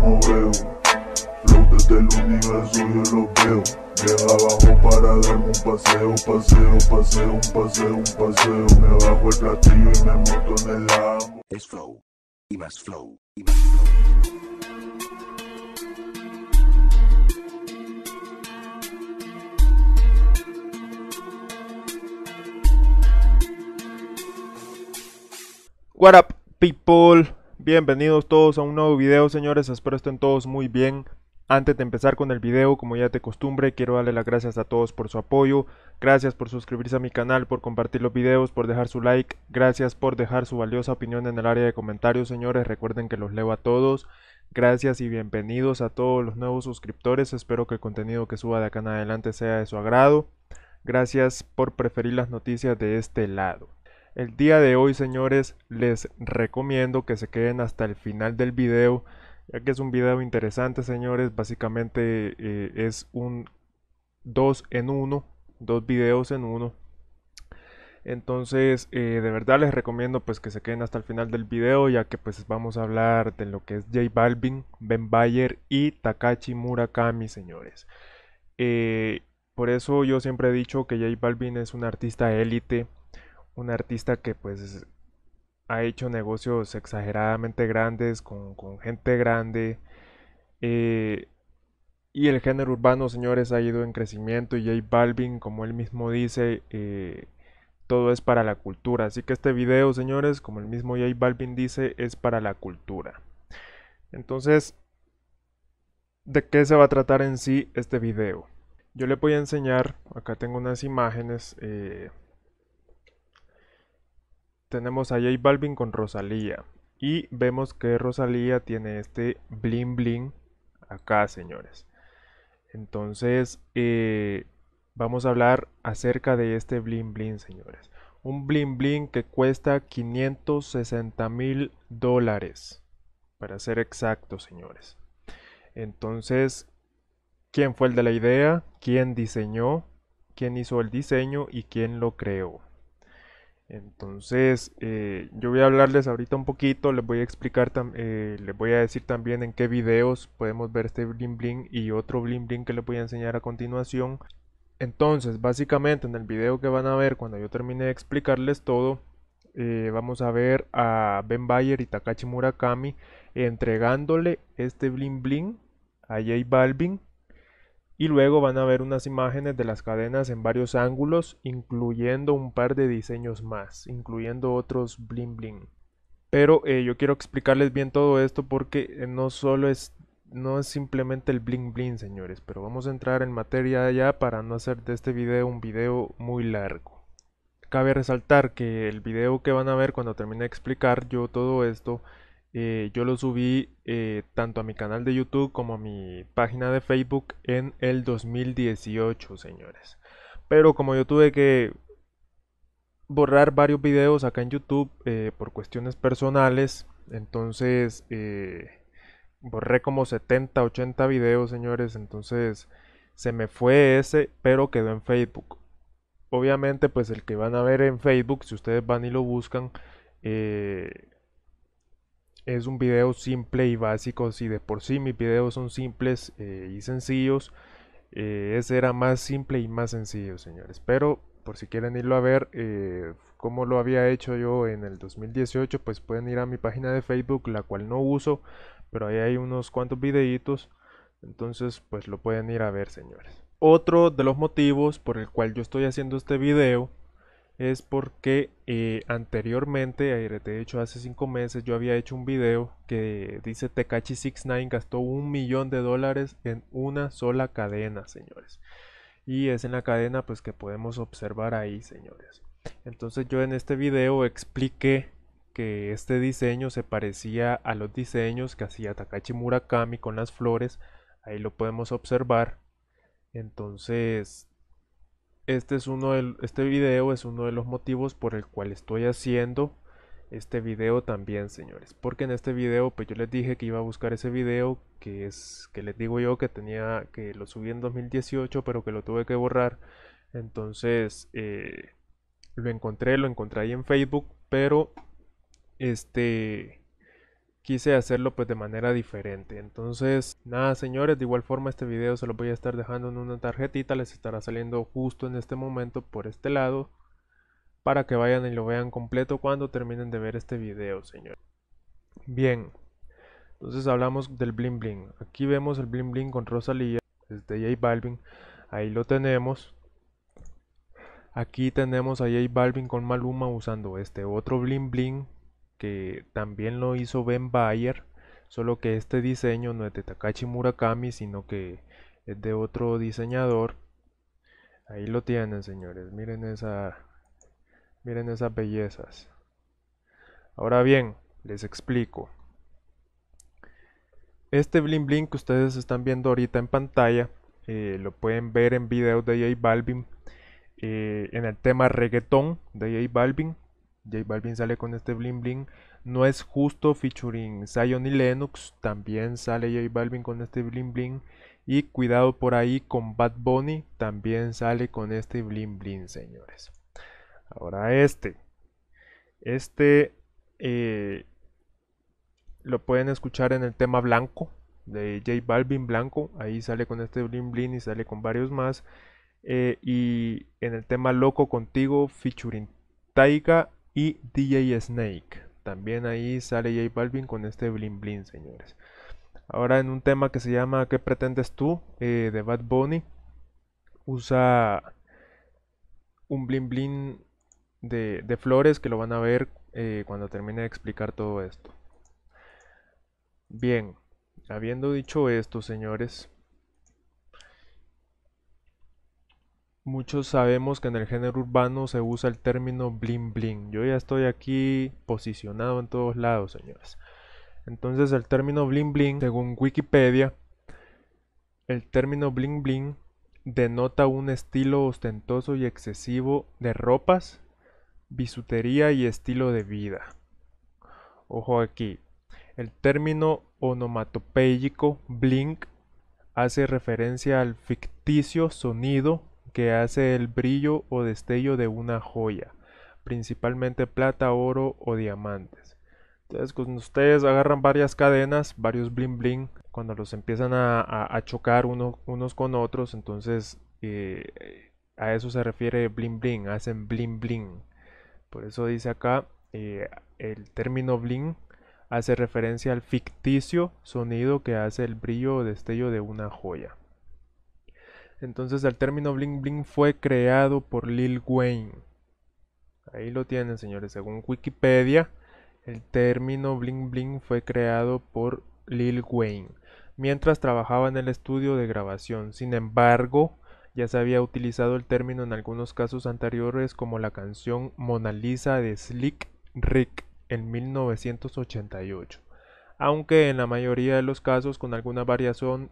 veo desde el este universo yo lo veo. que abajo para darme un paseo, paseo, paseo, un paseo, un paseo. Me bajo el platillo y me monto en el lago. Es flow, y más flow, y más flow. What up, people? Bienvenidos todos a un nuevo video señores, espero estén todos muy bien. Antes de empezar con el video, como ya te costumbre, quiero darle las gracias a todos por su apoyo, gracias por suscribirse a mi canal, por compartir los videos, por dejar su like, gracias por dejar su valiosa opinión en el área de comentarios señores, recuerden que los leo a todos. Gracias y bienvenidos a todos los nuevos suscriptores, espero que el contenido que suba de acá en adelante sea de su agrado. Gracias por preferir las noticias de este lado. El día de hoy señores les recomiendo que se queden hasta el final del video ya que es un video interesante señores básicamente eh, es un 2 en 1 dos videos en uno entonces eh, de verdad les recomiendo pues que se queden hasta el final del video ya que pues vamos a hablar de lo que es J Balvin, Ben Bayer y Takachi Murakami señores eh, por eso yo siempre he dicho que J Balvin es un artista élite un artista que pues ha hecho negocios exageradamente grandes con, gente grande. Eh, y el género urbano, señores, ha ido en crecimiento y J Balvin, como él mismo dice, eh, todo es para la cultura. Así que este video, señores, como el mismo J Balvin dice, es para la cultura. Entonces, ¿de qué se va a tratar en sí este video? Yo le voy a enseñar, acá tengo unas imágenes eh, tenemos a J Balvin con Rosalía. Y vemos que Rosalía tiene este bling bling acá, señores. Entonces, eh, vamos a hablar acerca de este bling bling, señores. Un bling bling que cuesta 560 mil dólares. Para ser exactos, señores. Entonces, ¿quién fue el de la idea? ¿Quién diseñó? ¿Quién hizo el diseño? ¿Y quién lo creó? Entonces, eh, yo voy a hablarles ahorita un poquito, les voy a explicar, eh, les voy a decir también en qué videos podemos ver este bling bling y otro bling bling que les voy a enseñar a continuación. Entonces, básicamente en el video que van a ver cuando yo termine de explicarles todo, eh, vamos a ver a Ben Bayer y Takachi Murakami entregándole este bling bling a J Balvin y luego van a ver unas imágenes de las cadenas en varios ángulos, incluyendo un par de diseños más, incluyendo otros bling bling. Pero eh, yo quiero explicarles bien todo esto porque eh, no solo es, no es simplemente el bling bling, señores, pero vamos a entrar en materia ya para no hacer de este video un video muy largo. Cabe resaltar que el video que van a ver cuando termine de explicar yo todo esto eh, yo lo subí eh, tanto a mi canal de YouTube como a mi página de Facebook en el 2018, señores. Pero como yo tuve que borrar varios videos acá en YouTube eh, por cuestiones personales, entonces borré como 70, 80 videos, señores. Entonces se me fue ese, pero quedó en Facebook. Obviamente, pues el que van a ver en Facebook, si ustedes van y lo buscan, es un video simple y básico. Si de por sí mis videos son simples eh, y sencillos, eh, ese era más simple y más sencillo, señores. Pero por si quieren irlo a ver, eh, como lo había hecho yo en el 2018, pues pueden ir a mi página de Facebook, la cual no uso, pero ahí hay unos cuantos videitos. Entonces, pues lo pueden ir a ver, señores. Otro de los motivos por el cual yo estoy haciendo este video es porque eh, anteriormente, de hecho hace 5 meses, yo había hecho un video que dice Tekachi 69 gastó un millón de dólares en una sola cadena, señores. Y es en la cadena pues que podemos observar ahí, señores. Entonces yo en este video expliqué que este diseño se parecía a los diseños que hacía Takachi Murakami con las flores. Ahí lo podemos observar. Entonces este, es uno de, este video es uno de los motivos por el cual estoy haciendo este video también, señores. Porque en este video, pues yo les dije que iba a buscar ese video, que es, que les digo yo que tenía, que lo subí en 2018, pero que lo tuve que borrar. Entonces, eh, lo encontré, lo encontré ahí en Facebook, pero, este, quise hacerlo pues de manera diferente entonces nada señores de igual forma este video se lo voy a estar dejando en una tarjetita les estará saliendo justo en este momento por este lado para que vayan y lo vean completo cuando terminen de ver este video señores bien entonces hablamos del bling bling aquí vemos el bling bling con Rosalía de J Balvin ahí lo tenemos aquí tenemos a J Balvin con Maluma usando este otro bling bling que también lo hizo Ben Bayer, solo que este diseño no es de Takashi Murakami, sino que es de otro diseñador. Ahí lo tienen, señores. Miren esa miren esas bellezas. Ahora bien, les explico. Este bling bling que ustedes están viendo ahorita en pantalla, eh, lo pueden ver en videos de J Balvin, eh, en el tema reggaetón de J Balvin, J Balvin sale con este bling bling. No es justo featuring Zion y Lennox. También sale J Balvin con este bling bling. Y cuidado por ahí con Bad Bunny. También sale con este bling bling, señores. Ahora este. Este eh, lo pueden escuchar en el tema blanco. De J Balvin Blanco. Ahí sale con este bling bling y sale con varios más. Eh, y en el tema Loco Contigo, featuring Taiga y DJ Snake. También ahí sale J Balvin con este Blin Blin, señores. Ahora en un tema que se llama ¿Qué pretendes tú? Eh, de Bad Bunny. Usa un Blin de, flores que lo van a ver eh, cuando termine de explicar todo esto. Bien, habiendo dicho esto, señores, Muchos sabemos que en el género urbano se usa el término bling bling. Yo ya estoy aquí posicionado en todos lados, señores. Entonces el término bling bling, según Wikipedia, el término bling bling denota un estilo ostentoso y excesivo de ropas, bisutería y estilo de vida. Ojo aquí, el término onomatopéyico bling hace referencia al ficticio sonido que hace el brillo o destello de una joya, principalmente plata, oro o diamantes. Entonces, cuando ustedes agarran varias cadenas, varios bling bling, cuando los empiezan a, chocar unos con otros, entonces eh, a eso se refiere bling bling, hacen bling bling. Por eso dice acá eh, el término bling hace referencia al ficticio sonido que hace el brillo o destello de una joya. Entonces el término bling bling fue creado por Lil Wayne. Ahí lo tienen, señores. Según Wikipedia, el término bling bling fue creado por Lil Wayne mientras trabajaba en el estudio de grabación. Sin embargo, ya se había utilizado el término en algunos casos anteriores como la canción Mona Lisa de Slick Rick en 1988, aunque en la mayoría de los casos con alguna variación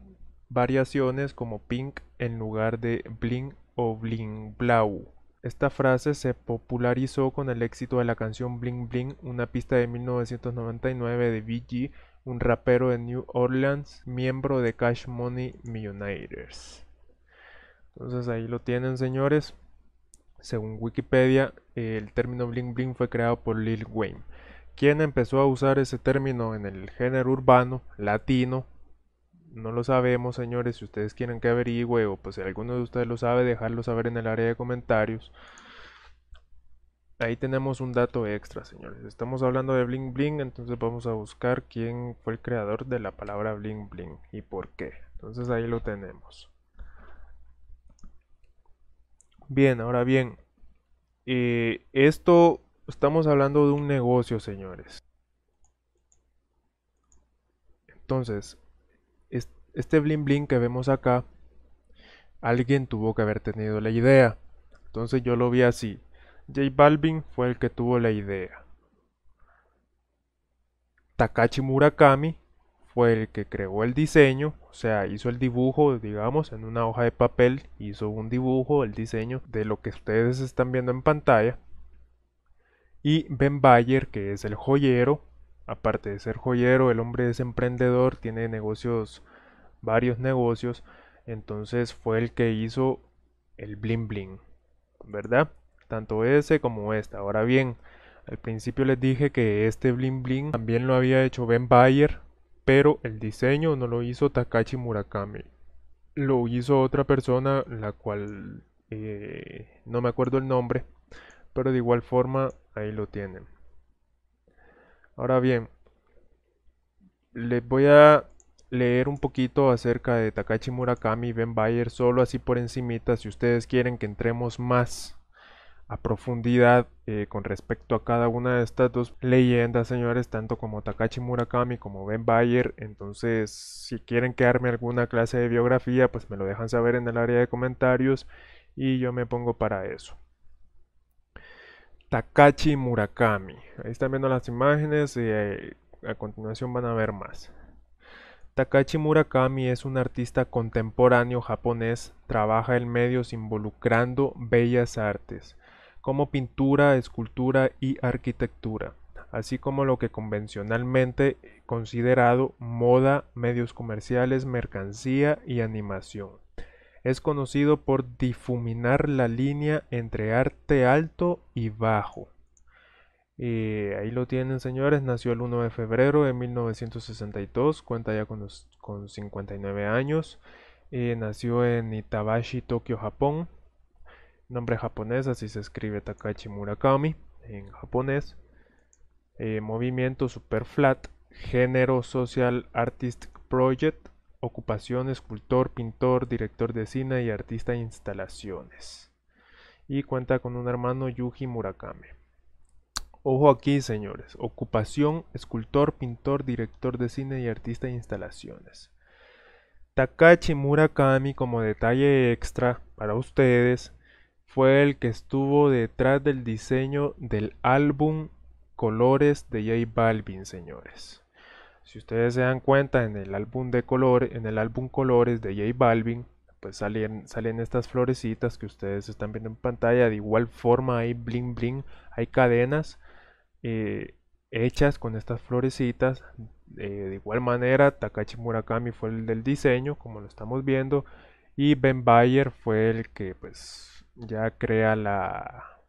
variaciones como pink en lugar de bling o bling blau. Esta frase se popularizó con el éxito de la canción Bling Bling, una pista de 1999 de BG, un rapero de New Orleans, miembro de Cash Money Millionaires. Entonces ahí lo tienen, señores. Según Wikipedia, el término bling bling fue creado por Lil Wayne, quien empezó a usar ese término en el género urbano latino no lo sabemos, señores. Si ustedes quieren que averigüe o pues si alguno de ustedes lo sabe, dejarlo saber en el área de comentarios. Ahí tenemos un dato extra, señores. Estamos hablando de bling bling, entonces vamos a buscar quién fue el creador de la palabra bling bling y por qué. Entonces ahí lo tenemos. Bien, ahora bien, eh, esto estamos hablando de un negocio, señores. Entonces, este bling bling que vemos acá, alguien tuvo que haber tenido la idea. Entonces yo lo vi así. J Balvin fue el que tuvo la idea. Takachi Murakami fue el que creó el diseño, o sea, hizo el dibujo, digamos, en una hoja de papel, hizo un dibujo, el diseño de lo que ustedes están viendo en pantalla. Y Ben Bayer, que es el joyero, aparte de ser joyero, el hombre es emprendedor, tiene negocios varios negocios, entonces fue el que hizo el bling bling, ¿verdad? Tanto ese como este Ahora bien, al principio les dije que este bling bling también lo había hecho Ben Bayer, pero el diseño no lo hizo Takashi Murakami. Lo hizo otra persona, la cual eh, no me acuerdo el nombre, pero de igual forma ahí lo tienen. Ahora bien, les voy a leer un poquito acerca de Takashi Murakami y Ben Bayer, solo así por encimita, si ustedes quieren que entremos más a profundidad eh, con respecto a cada una de estas dos leyendas, señores, tanto como Takashi Murakami como Ben Bayer. Entonces, si quieren quedarme alguna clase de biografía, pues me lo dejan saber en el área de comentarios y yo me pongo para eso. Takashi Murakami. Ahí están viendo las imágenes y eh, a continuación van a ver más. Takashi Murakami es un artista contemporáneo japonés, trabaja en medios involucrando bellas artes, como pintura, escultura y arquitectura, así como lo que convencionalmente considerado moda, medios comerciales, mercancía y animación. Es conocido por difuminar la línea entre arte alto y bajo y eh, ahí lo tienen, señores. Nació el 1 de febrero de 1962. Cuenta ya con, 59 años. Eh, nació en Itabashi, Tokio, Japón. Nombre japonés, así se escribe Takachi Murakami en japonés. Eh, movimiento Super Flat. Género Social Artistic Project. Ocupación escultor, pintor, director de cine y artista de instalaciones. Y cuenta con un hermano Yuji Murakami. Ojo aquí, señores. Ocupación, escultor, pintor, director de cine y artista de instalaciones. Takachi Murakami, como detalle extra para ustedes, fue el que estuvo detrás del diseño del álbum Colores de J Balvin, señores. Si ustedes se dan cuenta, en el álbum de color, en el álbum Colores de J Balvin, pues salen, salen estas florecitas que ustedes están viendo en pantalla. De igual forma hay bling bling, hay cadenas eh, hechas con estas florecitas. Eh, de igual manera, Takashi Murakami fue el del diseño, como lo estamos viendo, y Ben Bayer fue el que pues ya crea la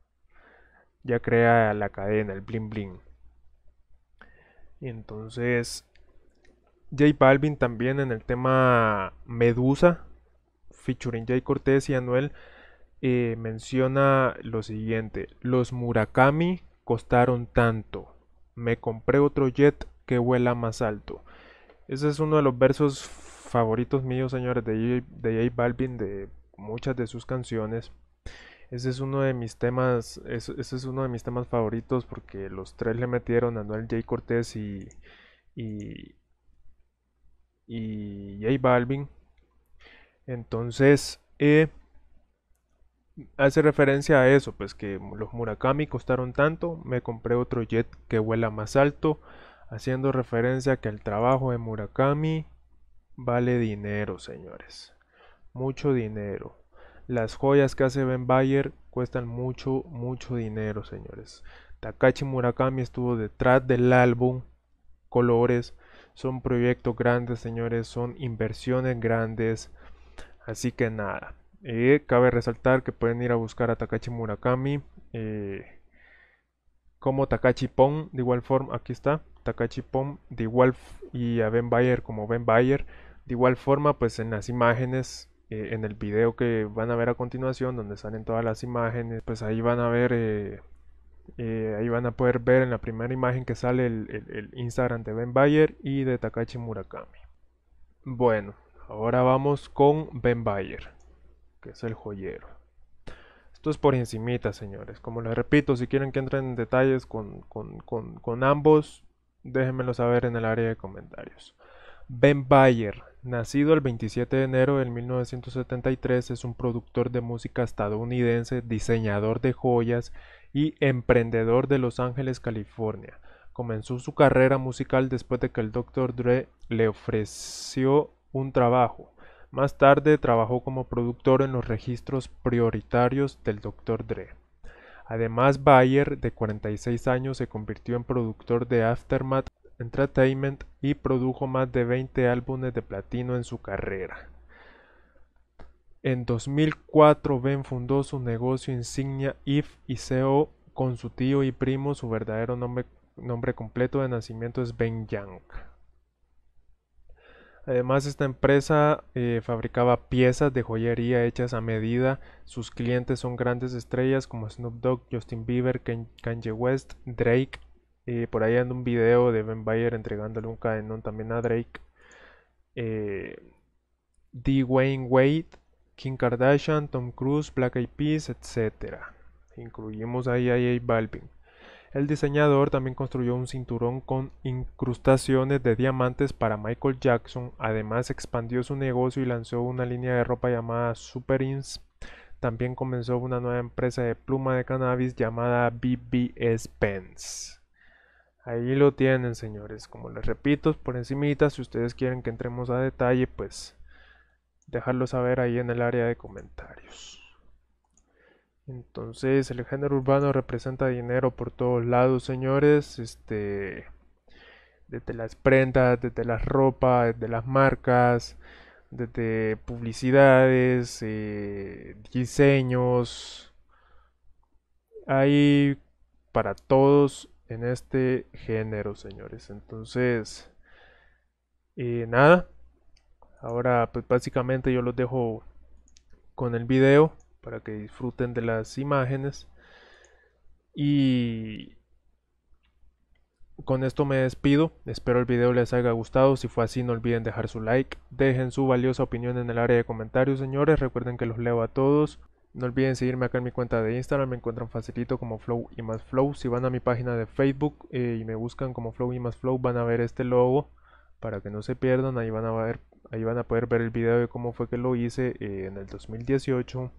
ya crea la cadena, el bling bling. Y entonces J Balvin también en el tema Medusa, featuring Jay Cortés y Anuel, eh, menciona lo siguiente, los Murakami costaron tanto. Me compré otro jet que vuela más alto. Ese es uno de los versos favoritos míos, señores, de J, de Balvin, de muchas de sus canciones. Ese es uno de mis temas, ese es uno de mis temas favoritos porque los tres le metieron a Noel J. Cortés y, y, y J Balvin. Entonces, eh, hace referencia a eso, pues que los Murakami costaron tanto, me compré otro jet que vuela más alto, haciendo referencia a que el trabajo de Murakami vale dinero, señores. Mucho dinero. Las joyas que hace Ben Bayer cuestan mucho, mucho dinero, señores. Takachi Murakami estuvo detrás del álbum Colores. Son proyectos grandes, señores. Son inversiones grandes. Así que nada. Eh, cabe resaltar que pueden ir a buscar a Takachi Murakami eh, como Takachi Pong de igual forma, aquí está, Takachi Pong de igual, y a Ben Bayer como Ben Bayer, de igual forma, pues en las imágenes, eh, en el video que van a ver a continuación, donde salen todas las imágenes, pues ahí van a ver... ahí van a poder ver en la primera imagen que sale el, el, Instagram de Ben Bayer y de Takachi Murakami. Bueno, ahora vamos con Ben Bayer que es el joyero. Esto es por encimita, señores. Como les repito, si quieren que entren en detalles con, ambos, déjenmelo saber en el área de comentarios. Ben Bayer, nacido el 27 de enero de 1973, es un productor de música estadounidense, diseñador de joyas y emprendedor de Los Ángeles, California. Comenzó su carrera musical después de que el Dr. Dre le ofreció un trabajo más tarde trabajó como productor en los registros prioritarios del Dr. Dre. Además, Bayer, de 46 años, se convirtió en productor de Aftermath Entertainment y produjo más de 20 álbumes de platino en su carrera. En 2004, Ben fundó su negocio insignia IF y CO e con su tío y primo. Su verdadero nombre, nombre completo de nacimiento es Ben Young. Además, esta empresa eh, fabricaba piezas de joyería hechas a medida. Sus clientes son grandes estrellas como Snoop Dogg, Justin Bieber, Kanye West, Drake. Eh, por ahí anda un video de Ben Bayer entregándole un cadenón también a Drake. Eh, D. Wayne Wade, Kim Kardashian, Tom Cruise, Black Eyed Peas, etc. Incluimos ahí a J Balvin. El diseñador también construyó un cinturón con incrustaciones de diamantes para Michael Jackson. Además expandió su negocio y lanzó una línea de ropa llamada Super Ins. También comenzó una nueva empresa de pluma de cannabis llamada BBS Pens. Ahí lo tienen, señores. Como les repito, por encimita, si ustedes quieren que entremos a detalle, pues dejarlo saber ahí en el área de comentarios. Entonces, el género urbano representa dinero por todos lados, señores. Este, desde las prendas, desde las ropas, desde las marcas, desde publicidades, eh, diseños. Hay para todos en este género, señores. Entonces, eh, nada. Ahora, pues básicamente yo los dejo con el video para que disfruten de las imágenes. Y con esto me despido. Espero el video les haya gustado. Si fue así, no olviden dejar su like. Dejen su valiosa opinión en el área de comentarios, señores. Recuerden que los leo a todos. No olviden seguirme acá en mi cuenta de Instagram. Me encuentran facilito como Flow y más Flow. Si van a mi página de Facebook eh, y me buscan como Flow y más Flow, van a ver este logo. Para que no se pierdan, ahí van a ver, ahí van a poder ver el video de cómo fue que lo hice eh, en el 2018.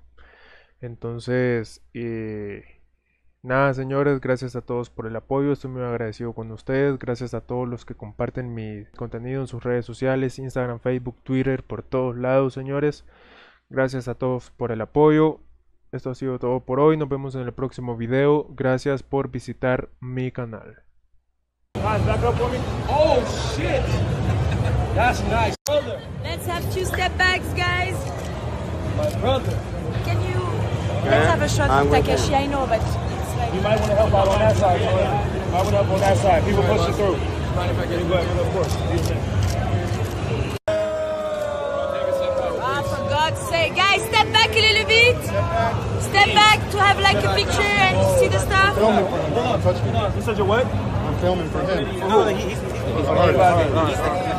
Entonces, eh, nada, señores, gracias a todos por el apoyo. Estoy muy agradecido con ustedes. Gracias a todos los que comparten mi contenido en sus redes sociales, Instagram, Facebook, Twitter, por todos lados, señores. Gracias a todos por el apoyo. Esto ha sido todo por hoy. Nos vemos en el próximo video. Gracias por visitar mi canal. Let's have a shot with Takeshi. I know, but You might want to help out on that side. I went up help on that side. People pushing through. Mind if I get in? Of course. for God's sake. Guys, step back a little bit. Step back to have like a picture and see the stuff. Filming for Touch me. You said you what? I'm filming for him. he's.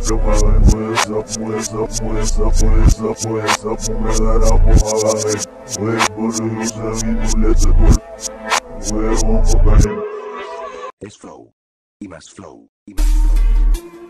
flow, y más flow, y más flow.